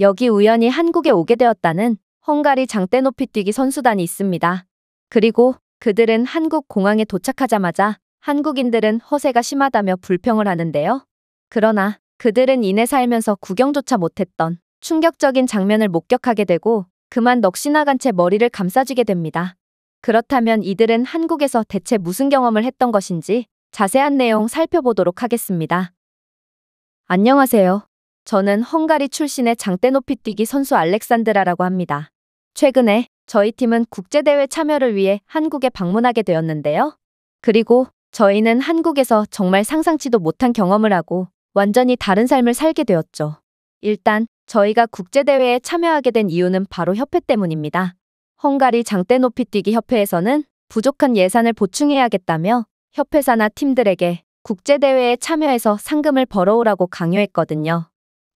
여기 우연히 한국에 오게 되었다는 헝가리 장대 높이 뛰기 선수단이 있습니다. 그리고 그들은 한국 공항에 도착하자마자 한국인들은 허세가 심하다며 불평을 하는데요. 그러나 그들은 이내 살면서 구경조차 못했던 충격적인 장면을 목격하게 되고 그만 넋이 나간 채 머리를 감싸지게 됩니다. 그렇다면 이들은 한국에서 대체 무슨 경험을 했던 것인지 자세한 내용 살펴보도록 하겠습니다. 안녕하세요. 저는 헝가리 출신의 장대 높이뛰기 선수 알렉산드라라고 합니다. 최근에 저희 팀은 국제대회 참여를 위해 한국에 방문하게 되었는데요. 그리고 저희는 한국에서 정말 상상치도 못한 경험을 하고 완전히 다른 삶을 살게 되었죠. 일단 저희가 국제대회에 참여하게 된 이유는 바로 협회 때문입니다. 헝가리 장대 높이뛰기 협회에서는 부족한 예산을 보충해야겠다며 협회사나 팀들에게 국제대회에 참여해서 상금을 벌어오라고 강요했거든요.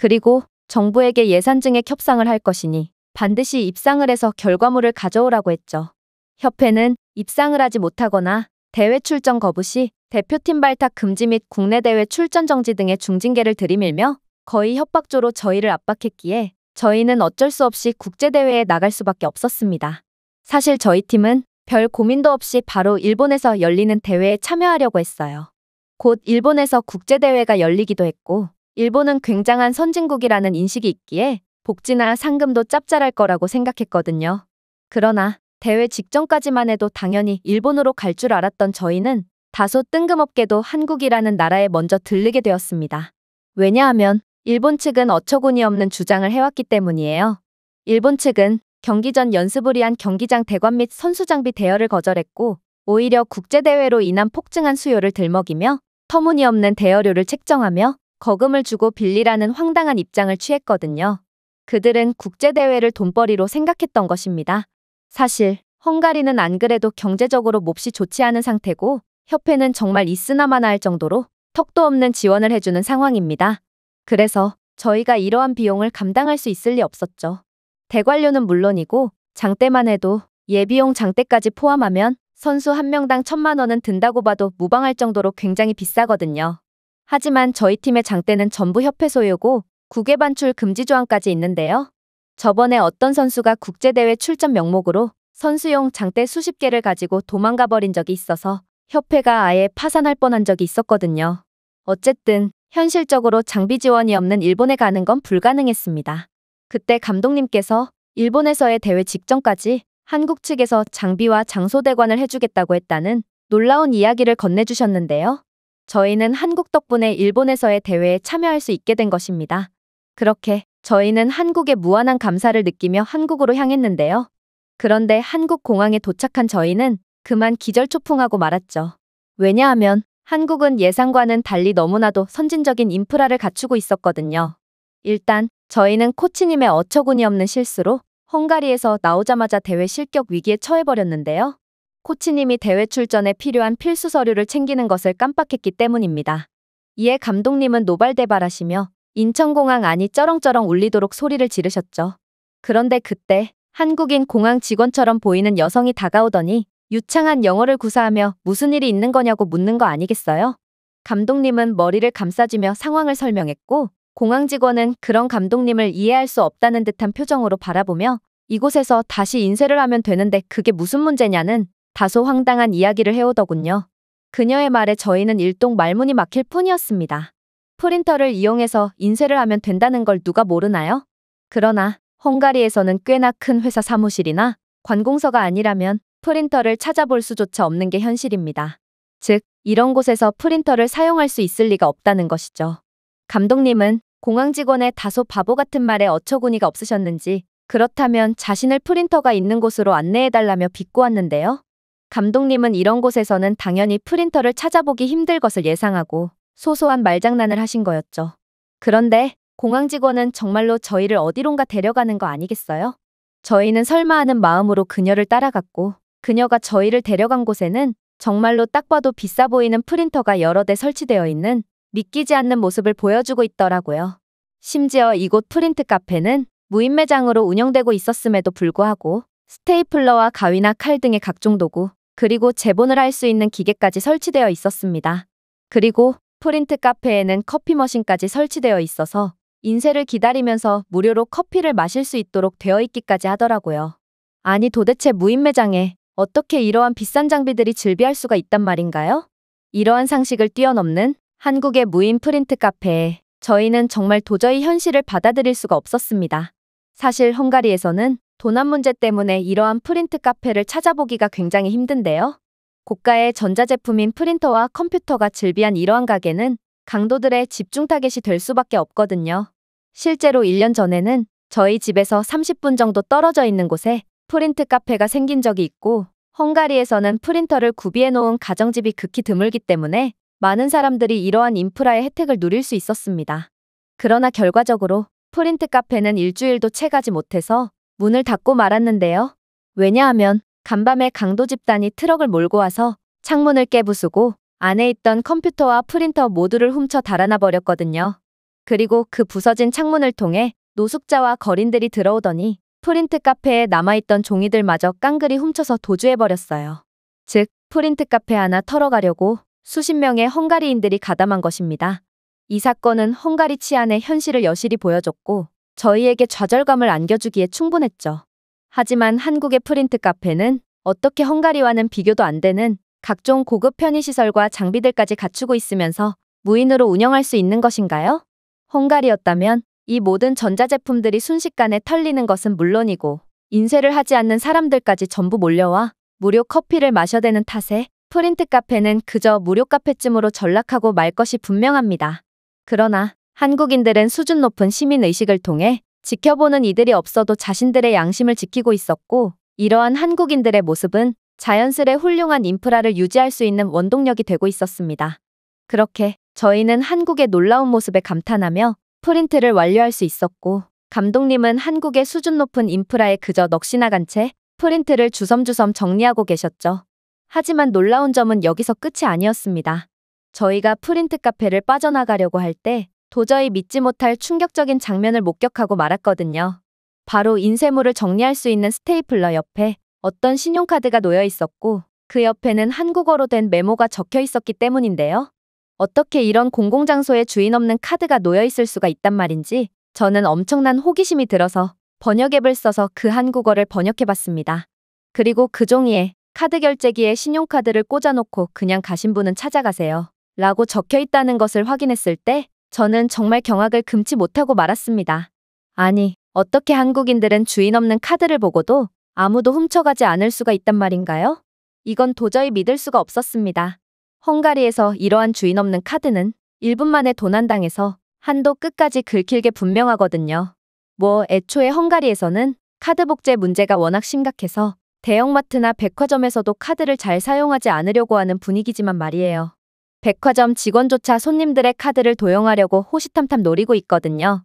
그리고 정부에게 예산 증액 협상을 할 것이니 반드시 입상을 해서 결과물을 가져오라고 했죠. 협회는 입상을 하지 못하거나 대회 출전 거부 시 대표팀 발탁 금지 및 국내 대회 출전 정지 등의 중징계를 들이밀며 거의 협박조로 저희를 압박했기에 저희는 어쩔 수 없이 국제대회에 나갈 수밖에 없었습니다. 사실 저희 팀은 별 고민도 없이 바로 일본에서 열리는 대회에 참여하려고 했어요. 곧 일본에서 국제대회가 열리기도 했고 일본은 굉장한 선진국이라는 인식이 있기에 복지나 상금도 짭짤할 거라고 생각했거든요. 그러나 대회 직전까지만 해도 당연히 일본으로 갈 줄 알았던 저희는 다소 뜬금없게도 한국이라는 나라에 먼저 들르게 되었습니다. 왜냐하면 일본 측은 어처구니 없는 주장을 해왔기 때문이에요. 일본 측은 경기 전 연습을 위한 경기장 대관 및 선수 장비 대여를 거절했고 오히려 국제대회로 인한 폭증한 수요를 들먹이며 터무니없는 대여료를 책정하며 거금을 주고 빌리라는 황당한 입장을 취했거든요. 그들은 국제대회를 돈벌이로 생각했던 것입니다. 사실 헝가리는 안 그래도 경제적으로 몹시 좋지 않은 상태고 협회는 정말 있으나마나 할 정도로 턱도 없는 지원을 해주는 상황입니다. 그래서 저희가 이러한 비용을 감당할 수 있을 리 없었죠. 대관료는 물론이고 장때만 해도 예비용 장때까지 포함하면 선수 한 명당 천만 원은 든다고 봐도 무방할 정도로 굉장히 비싸거든요. 하지만 저희 팀의 장대는 전부 협회 소유고 국외 반출 금지 조항까지 있는데요. 저번에 어떤 선수가 국제대회 출전 명목으로 선수용 장대 수십 개를 가지고 도망가 버린 적이 있어서 협회가 아예 파산할 뻔한 적이 있었거든요. 어쨌든 현실적으로 장비 지원이 없는 일본에 가는 건 불가능했습니다. 그때 감독님께서 일본에서의 대회 직전까지 한국 측에서 장비와 장소 대관을 해주겠다고 했다는 놀라운 이야기를 건네주셨는데요. 저희는 한국 덕분에 일본에서의 대회에 참여할 수 있게 된 것입니다. 그렇게 저희는 한국의 무한한 감사를 느끼며 한국으로 향했는데요. 그런데 한국 공항에 도착한 저희는 그만 기절초풍하고 말았죠. 왜냐하면 한국은 예상과는 달리 너무나도 선진적인 인프라를 갖추고 있었거든요. 일단 저희는 코치님의 어처구니없는 실수로 헝가리에서 나오자마자 대회 실격 위기에 처해버렸는데요. 코치님이 대회 출전에 필요한 필수 서류를 챙기는 것을 깜빡했기 때문입니다. 이에 감독님은 노발대발하시며 인천공항 안이 쩌렁쩌렁 울리도록 소리를 지르셨죠. 그런데 그때 한국인 공항 직원처럼 보이는 여성이 다가오더니 유창한 영어를 구사하며 무슨 일이 있는 거냐고 묻는 거 아니겠어요? 감독님은 머리를 감싸주며 상황을 설명했고 공항 직원은 그런 감독님을 이해할 수 없다는 듯한 표정으로 바라보며 이곳에서 다시 인쇄를 하면 되는데 그게 무슨 문제냐는 다소 황당한 이야기를 해오더군요. 그녀의 말에 저희는 일동 말문이 막힐 뿐이었습니다. 프린터를 이용해서 인쇄를 하면 된다는 걸 누가 모르나요? 그러나 헝가리에서는 꽤나 큰 회사 사무실이나 관공서가 아니라면 프린터를 찾아볼 수조차 없는 게 현실입니다. 즉, 이런 곳에서 프린터를 사용할 수 있을 리가 없다는 것이죠. 감독님은 공항 직원의 다소 바보 같은 말에 어처구니가 없으셨는지 그렇다면 자신을 프린터가 있는 곳으로 안내해달라며 비꼬았는데요. 감독님은 이런 곳에서는 당연히 프린터를 찾아보기 힘들 것을 예상하고 소소한 말장난을 하신 거였죠. 그런데 공항 직원은 정말로 저희를 어디론가 데려가는 거 아니겠어요? 저희는 설마 하는 마음으로 그녀를 따라갔고 그녀가 저희를 데려간 곳에는 정말로 딱 봐도 비싸 보이는 프린터가 여러 대 설치되어 있는 믿기지 않는 모습을 보여주고 있더라고요. 심지어 이곳 프린트 카페는 무인 매장으로 운영되고 있었음에도 불구하고 스테이플러와 가위나 칼 등의 각종 도구, 그리고 재본을 할 수 있는 기계까지 설치되어 있었습니다. 그리고 프린트 카페에는 커피 머신까지 설치되어 있어서 인쇄를 기다리면서 무료로 커피를 마실 수 있도록 되어 있기까지 하더라고요. 아니 도대체 무인 매장에 어떻게 이러한 비싼 장비들이 즐비할 수가 있단 말인가요? 이러한 상식을 뛰어넘는 한국의 무인 프린트 카페에 저희는 정말 도저히 현실을 받아들일 수가 없었습니다. 사실 헝가리에서는 도난 문제 때문에 이러한 프린트 카페를 찾아보기가 굉장히 힘든데요. 고가의 전자제품인 프린터와 컴퓨터가 즐비한 이러한 가게는 강도들의 집중 타겟이 될 수밖에 없거든요. 실제로 1년 전에는 저희 집에서 30분 정도 떨어져 있는 곳에 프린트 카페가 생긴 적이 있고 헝가리에서는 프린터를 구비해 놓은 가정집이 극히 드물기 때문에 많은 사람들이 이러한 인프라의 혜택을 누릴 수 있었습니다. 그러나 결과적으로 프린트 카페는 일주일도 채 가지 못해서 문을 닫고 말았는데요. 왜냐하면 간밤에 강도 집단이 트럭을 몰고 와서 창문을 깨부수고 안에 있던 컴퓨터와 프린터 모두를 훔쳐 달아나 버렸거든요. 그리고 그 부서진 창문을 통해 노숙자와 거린들이 들어오더니 프린트 카페에 남아있던 종이들마저 깡그리 훔쳐서 도주해버렸어요. 즉, 프린트 카페 하나 털어가려고 수십 명의 헝가리인들이 가담한 것입니다. 이 사건은 헝가리 치안의 현실을 여실히 보여줬고 저희에게 좌절감을 안겨주기에 충분했죠. 하지만 한국의 프린트 카페는 어떻게 헝가리와는 비교도 안 되는 각종 고급 편의시설과 장비들까지 갖추고 있으면서 무인으로 운영할 수 있는 것인가요? 헝가리였다면 이 모든 전자제품들이 순식간에 털리는 것은 물론이고 인쇄를 하지 않는 사람들까지 전부 몰려와 무료 커피를 마셔야 되는 탓에 프린트 카페는 그저 무료 카페쯤으로 전락하고 말 것이 분명합니다. 그러나 한국인들은 수준 높은 시민의식을 통해 지켜보는 이들이 없어도 자신들의 양심을 지키고 있었고 이러한 한국인들의 모습은 자연스레 훌륭한 인프라를 유지할 수 있는 원동력이 되고 있었습니다. 그렇게 저희는 한국의 놀라운 모습에 감탄하며 프린트를 완료할 수 있었고 감독님은 한국의 수준 높은 인프라에 그저 넋이나간 채 프린트를 주섬주섬 정리하고 계셨죠. 하지만 놀라운 점은 여기서 끝이 아니었습니다. 저희가 프린트 카페를 빠져나가려고 할때 도저히 믿지 못할 충격적인 장면을 목격하고 말았거든요. 바로 인쇄물을 정리할 수 있는 스테이플러 옆에 어떤 신용카드가 놓여 있었고 그 옆에는 한국어로 된 메모가 적혀 있었기 때문인데요. 어떻게 이런 공공장소에 주인 없는 카드가 놓여 있을 수가 있단 말인지 저는 엄청난 호기심이 들어서 번역 앱을 써서 그 한국어를 번역해봤습니다. 그리고 그 종이에 카드 결제기에 신용카드를 꽂아놓고 그냥 가신 분은 찾아가세요. 라고 적혀 있다는 것을 확인했을 때 저는 정말 경악을 금치 못하고 말았습니다. 아니, 어떻게 한국인들은 주인 없는 카드를 보고도 아무도 훔쳐가지 않을 수가 있단 말인가요? 이건 도저히 믿을 수가 없었습니다. 헝가리에서 이러한 주인 없는 카드는 1분 만에 도난당해서 한도 끝까지 긁힐게 분명하거든요. 뭐 애초에 헝가리에서는 카드 복제 문제가 워낙 심각해서 대형마트나 백화점에서도 카드를 잘 사용하지 않으려고 하는 분위기지만 말이에요. 백화점 직원조차 손님들의 카드를 도용하려고 호시탐탐 노리고 있거든요.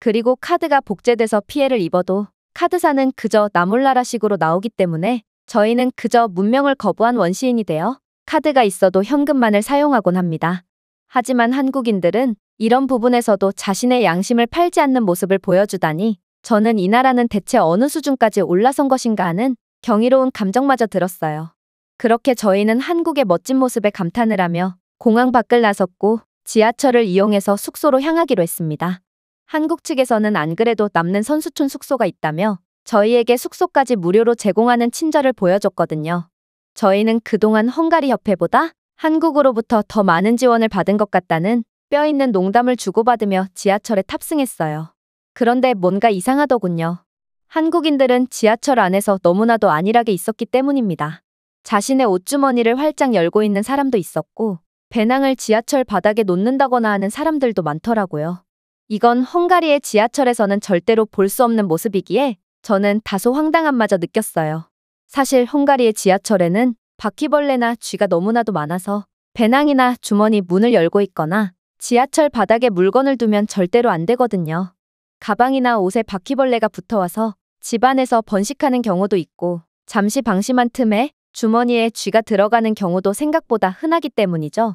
그리고 카드가 복제돼서 피해를 입어도 카드사는 그저 나몰라라식으로 나오기 때문에 저희는 그저 문명을 거부한 원시인이 되어 카드가 있어도 현금만을 사용하곤 합니다. 하지만 한국인들은 이런 부분에서도 자신의 양심을 팔지 않는 모습을 보여주다니 저는 이 나라는 대체 어느 수준까지 올라선 것인가 하는 경이로운 감정마저 들었어요. 그렇게 저희는 한국의 멋진 모습에 감탄을 하며 공항 밖을 나섰고 지하철을 이용해서 숙소로 향하기로 했습니다. 한국 측에서는 안 그래도 남는 선수촌 숙소가 있다며 저희에게 숙소까지 무료로 제공하는 친절을 보여줬거든요. 저희는 그동안 헝가리 협회보다 한국으로부터 더 많은 지원을 받은 것 같다는 뼈있는 농담을 주고받으며 지하철에 탑승했어요. 그런데 뭔가 이상하더군요. 한국인들은 지하철 안에서 너무나도 안일하게 있었기 때문입니다. 자신의 옷주머니를 활짝 열고 있는 사람도 있었고 배낭을 지하철 바닥에 놓는다거나 하는 사람들도 많더라고요. 이건 헝가리의 지하철에서는 절대로 볼 수 없는 모습이기에 저는 다소 황당함마저 느꼈어요. 사실 헝가리의 지하철에는 바퀴벌레나 쥐가 너무나도 많아서 배낭이나 주머니 문을 열고 있거나 지하철 바닥에 물건을 두면 절대로 안 되거든요. 가방이나 옷에 바퀴벌레가 붙어와서 집안에서 번식하는 경우도 있고 잠시 방심한 틈에 주머니에 쥐가 들어가는 경우도 생각보다 흔하기 때문이죠.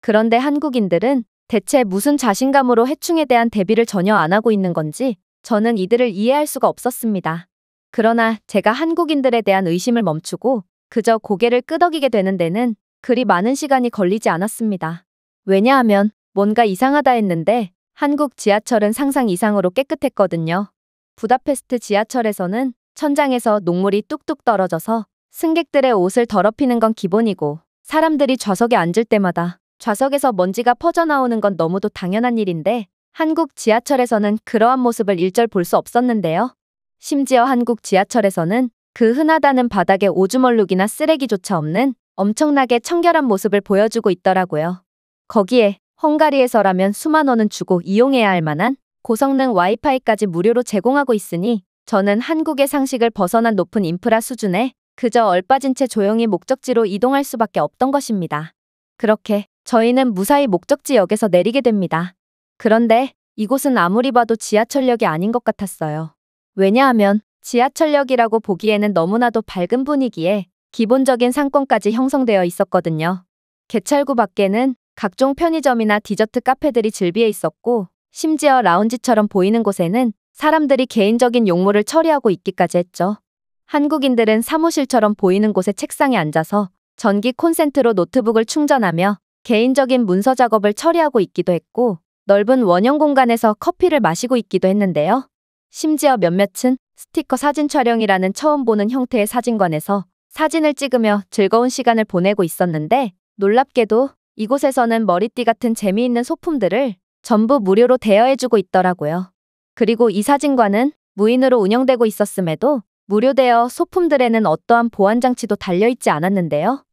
그런데 한국인들은 대체 무슨 자신감으로 해충에 대한 대비를 전혀 안 하고 있는 건지 저는 이들을 이해할 수가 없었습니다. 그러나 제가 한국인들에 대한 의심을 멈추고 그저 고개를 끄덕이게 되는 데는 그리 많은 시간이 걸리지 않았습니다. 왜냐하면 뭔가 이상하다 했는데 한국 지하철은 상상 이상으로 깨끗했거든요. 부다페스트 지하철에서는 천장에서 녹물이 뚝뚝 떨어져서 승객들의 옷을 더럽히는 건 기본이고 사람들이 좌석에 앉을 때마다 좌석에서 먼지가 퍼져나오는 건 너무도 당연한 일인데 한국 지하철에서는 그러한 모습을 일절 볼 수 없었는데요. 심지어 한국 지하철에서는 그 흔하다는 바닥에 오줌얼룩이나 쓰레기조차 없는 엄청나게 청결한 모습을 보여주고 있더라고요. 거기에 헝가리에서라면 수만 원은 주고 이용해야 할 만한 고성능 와이파이까지 무료로 제공하고 있으니 저는 한국의 상식을 벗어난 높은 인프라 수준의 그저 얼빠진 채 조용히 목적지로 이동할 수밖에 없던 것입니다. 그렇게 저희는 무사히 목적지역에서 내리게 됩니다. 그런데 이곳은 아무리 봐도 지하철역이 아닌 것 같았어요. 왜냐하면 지하철역이라고 보기에는 너무나도 밝은 분위기에 기본적인 상권까지 형성되어 있었거든요. 개찰구 밖에는 각종 편의점이나 디저트 카페들이 즐비해 있었고 심지어 라운지처럼 보이는 곳에는 사람들이 개인적인 용무를 처리하고 있기까지 했죠. 한국인들은 사무실처럼 보이는 곳의 책상에 앉아서 전기 콘센트로 노트북을 충전하며 개인적인 문서 작업을 처리하고 있기도 했고 넓은 원형 공간에서 커피를 마시고 있기도 했는데요. 심지어 몇몇은 스티커 사진 촬영이라는 처음 보는 형태의 사진관에서 사진을 찍으며 즐거운 시간을 보내고 있었는데 놀랍게도 이곳에서는 머리띠 같은 재미있는 소품들을 전부 무료로 대여해주고 있더라고요. 그리고 이 사진관은 무인으로 운영되고 있었음에도 무료되어 소품들에는 어떠한 보안장치도 달려있지 않았는데요.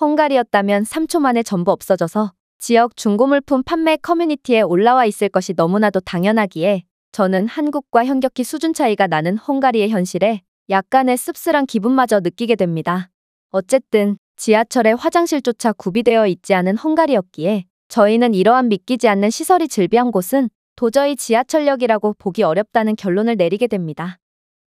헝가리였다면 3초 만에 전부 없어져서 지역 중고물품 판매 커뮤니티에 올라와 있을 것이 너무나도 당연하기에 저는 한국과 현격히 수준 차이가 나는 헝가리의 현실에 약간의 씁쓸한 기분마저 느끼게 됩니다. 어쨌든 지하철에 화장실조차 구비되어 있지 않은 헝가리였기에 저희는 이러한 믿기지 않는 시설이 즐비한 곳은 도저히 지하철역이라고 보기 어렵다는 결론을 내리게 됩니다.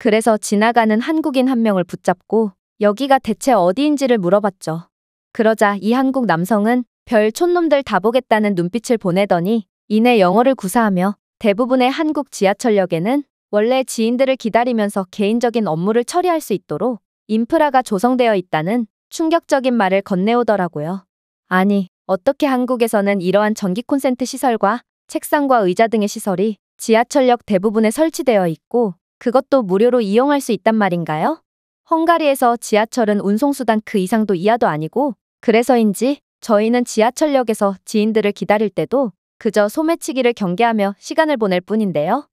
그래서 지나가는 한국인 한 명을 붙잡고 여기가 대체 어디인지를 물어봤죠. 그러자 이 한국 남성은 별 촌놈들 다 보겠다는 눈빛을 보내더니 이내 영어를 구사하며 대부분의 한국 지하철역에는 원래 지인들을 기다리면서 개인적인 업무를 처리할 수 있도록 인프라가 조성되어 있다는 충격적인 말을 건네오더라고요. 아니, 어떻게 한국에서는 이러한 전기 콘센트 시설과 책상과 의자 등의 시설이 지하철역 대부분에 설치되어 있고 그것도 무료로 이용할 수 있단 말인가요? 헝가리에서 지하철은 운송수단 그 이상도 이하도 아니고 그래서인지 저희는 지하철역에서 지인들을 기다릴 때도 그저 소매치기를 경계하며 시간을 보낼 뿐인데요.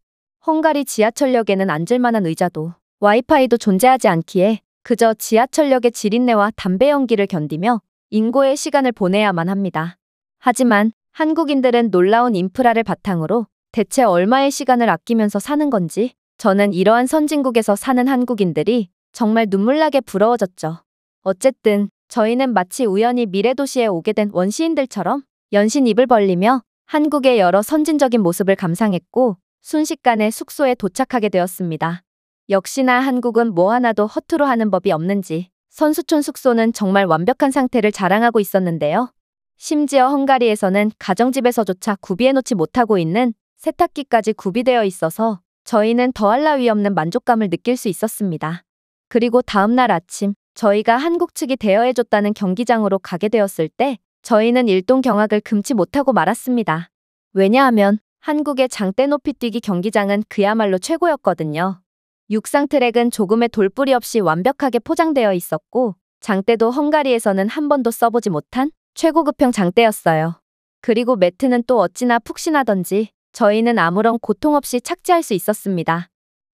헝가리 지하철역에는 앉을 만한 의자도 와이파이도 존재하지 않기에 그저 지하철역의 지린내와 담배 연기를 견디며 인고의 시간을 보내야만 합니다. 하지만 한국인들은 놀라운 인프라를 바탕으로 대체 얼마의 시간을 아끼면서 사는 건지 저는 이러한 선진국에서 사는 한국인들이 정말 눈물나게 부러워졌죠. 어쨌든 저희는 마치 우연히 미래도시에 오게 된 원시인들처럼 연신 입을 벌리며 한국의 여러 선진적인 모습을 감상했고 순식간에 숙소에 도착하게 되었습니다. 역시나 한국은 뭐 하나도 허투루 하는 법이 없는지 선수촌 숙소는 정말 완벽한 상태를 자랑하고 있었는데요. 심지어 헝가리에서는 가정집에서조차 구비해놓지 못하고 있는 세탁기까지 구비되어 있어서 저희는 더할 나위 없는 만족감을 느낄 수 있었습니다. 그리고 다음날 아침 저희가 한국 측이 대여해줬다는 경기장으로 가게 되었을 때 저희는 일동 경악을 금치 못하고 말았습니다. 왜냐하면 한국의 장대 높이 뛰기 경기장은 그야말로 최고였거든요. 육상 트랙은 조금의 돌뿌리 없이 완벽하게 포장되어 있었고 장대도 헝가리에서는 한 번도 써보지 못한 최고급형 장대였어요. 그리고 매트는 또 어찌나 푹신하던지 저희는 아무런 고통 없이 착지할 수 있었습니다.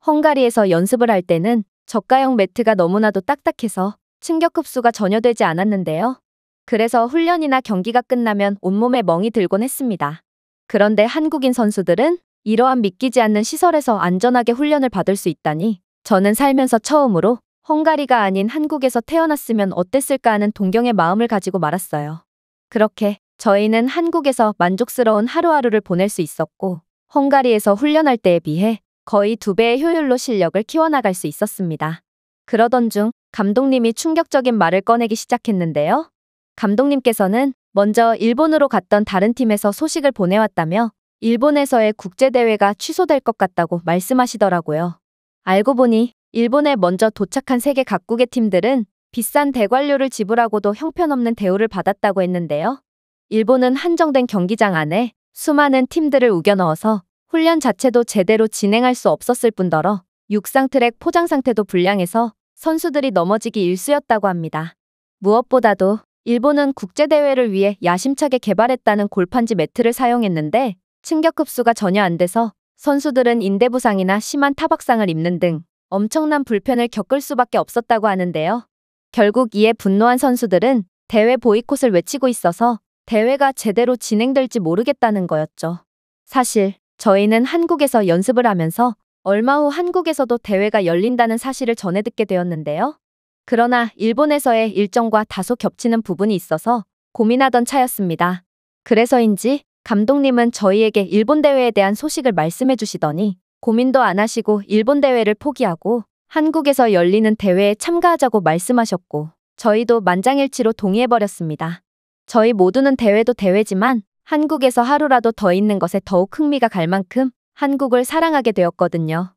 헝가리에서 연습을 할 때는 저가형 매트가 너무나도 딱딱해서 충격 흡수가 전혀 되지 않았는데요. 그래서 훈련이나 경기가 끝나면 온몸에 멍이 들곤 했습니다. 그런데 한국인 선수들은 이러한 믿기지 않는 시설에서 안전하게 훈련을 받을 수 있다니 저는 살면서 처음으로 헝가리가 아닌 한국에서 태어났으면 어땠을까 하는 동경의 마음을 가지고 말았어요. 그렇게 저희는 한국에서 만족스러운 하루하루를 보낼 수 있었고 헝가리에서 훈련할 때에 비해 거의 두 배의 효율로 실력을 키워나갈 수 있었습니다. 그러던 중 감독님이 충격적인 말을 꺼내기 시작했는데요. 감독님께서는 먼저 일본으로 갔던 다른 팀에서 소식을 보내왔다며 일본에서의 국제대회가 취소될 것 같다고 말씀하시더라고요. 알고 보니 일본에 먼저 도착한 세계 각국의 팀들은 비싼 대관료를 지불하고도 형편없는 대우를 받았다고 했는데요. 일본은 한정된 경기장 안에 수많은 팀들을 우겨넣어서 훈련 자체도 제대로 진행할 수 없었을 뿐더러 육상 트랙 포장 상태도 불량해서 선수들이 넘어지기 일쑤였다고 합니다. 무엇보다도 일본은 국제대회를 위해 야심차게 개발했다는 골판지 매트를 사용했는데 충격 흡수가 전혀 안 돼서 선수들은 인대 부상이나 심한 타박상을 입는 등 엄청난 불편을 겪을 수밖에 없었다고 하는데요. 결국 이에 분노한 선수들은 대회 보이콧을 외치고 있어서 대회가 제대로 진행될지 모르겠다는 거였죠. 사실 저희는 한국에서 연습을 하면서 얼마 후 한국에서도 대회가 열린다는 사실을 전해 듣게 되었는데요. 그러나 일본에서의 일정과 다소 겹치는 부분이 있어서 고민하던 차였습니다. 그래서인지 감독님은 저희에게 일본 대회에 대한 소식을 말씀해 주시더니 고민도 안 하시고 일본 대회를 포기하고 한국에서 열리는 대회에 참가하자고 말씀하셨고 저희도 만장일치로 동의해버렸습니다. 저희 모두는 대회도 대회지만 한국에서 하루라도 더 있는 것에 더욱 흥미가 갈 만큼 한국을 사랑하게 되었거든요.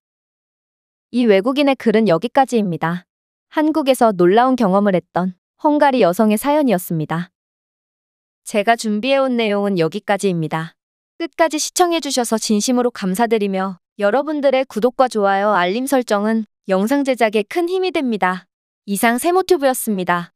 이 외국인의 글은 여기까지입니다. 한국에서 놀라운 경험을 했던 헝가리 여성의 사연이었습니다. 제가 준비해온 내용은 여기까지입니다. 끝까지 시청해주셔서 진심으로 감사드리며 여러분들의 구독과 좋아요, 알림 설정은 영상 제작에 큰 힘이 됩니다. 이상 세모튜브였습니다.